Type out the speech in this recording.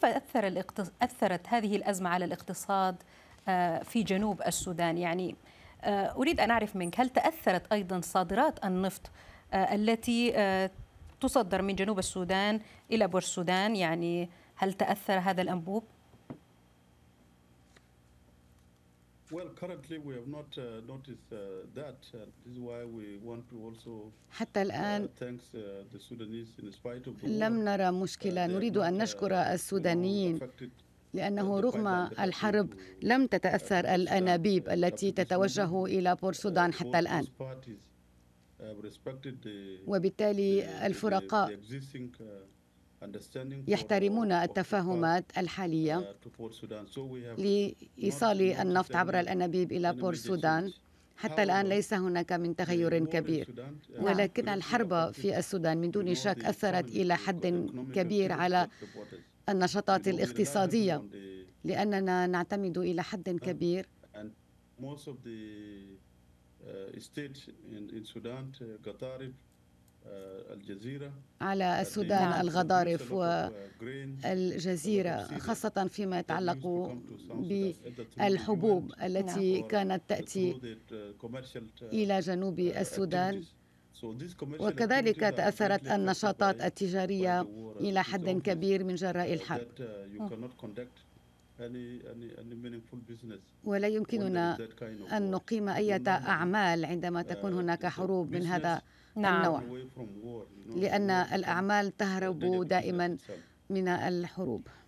كيف أثر الاقتص... أثرت هذه الأزمة على الاقتصاد آه، في جنوب السودان يعني آه، أريد أن أعرف منك هل تأثرت أيضا صادرات النفط آه، التي تصدر من جنوب السودان إلى بور السودان يعني هل تأثر هذا الأنبوب؟ Uh, uh, uh, حتى الآن لم نرى مشكلة نريد أن نشكر السودانيين لأنه رغم الحرب لم تتأثر الأنابيب التي تتوجه إلى بور سودان حتى الآن وبالتالي الفرقاء يحترمون التفاهمات الحالية uh, لإيصال النفط عبر الأنابيب إلى بور السودان حتى الآن ليس هناك من تغير كبير uh, ولكن الحرب في السودان من دون شك أثرت إلى حد كبير على النشاطات الاقتصادية لأننا نعتمد إلى حد كبير آه، على السودان نعم. الغضارف والجزيرة خاصة فيما يتعلق بالحبوب التي نعم. كانت تأتي uh, uh, إلى جنوب uh, السودان وكذلك تأثرت النشاطات التجارية إلى حد كبير من جراء الحرب ولا يمكننا أن نقيم أي أعمال عندما تكون uh, هناك حروب من هذا النوع لأن الأعمال تهرب دائما من الحروب